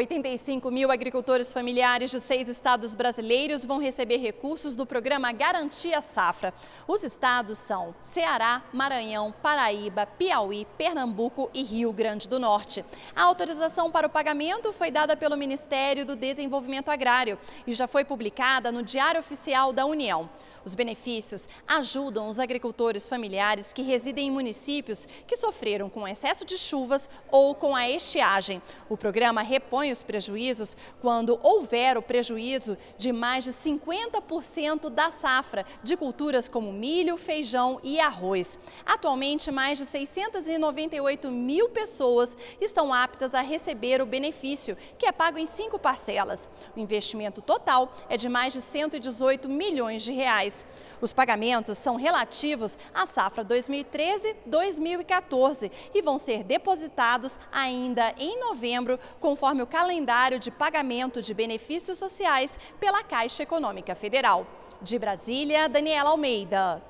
85 mil agricultores familiares de seis estados brasileiros vão receber recursos do programa Garantia Safra. Os estados são Ceará, Maranhão, Paraíba, Piauí, Pernambuco e Rio Grande do Norte. A autorização para o pagamento foi dada pelo Ministério do Desenvolvimento Agrário e já foi publicada no Diário Oficial da União. Os benefícios ajudam os agricultores familiares que residem em municípios que sofreram com excesso de chuvas ou com a estiagem. O programa repõe os prejuízos quando houver o prejuízo de mais de 50% da safra de culturas como milho, feijão e arroz. Atualmente, mais de 698 mil pessoas estão aptas a receber o benefício, que é pago em cinco parcelas. O investimento total é de mais de 118 milhões de reais. Os pagamentos são relativos à safra 2013-2014 e vão ser depositados ainda em novembro, conforme o calendário de pagamento de benefícios sociais pela Caixa Econômica Federal. De Brasília, Daniela Almeida.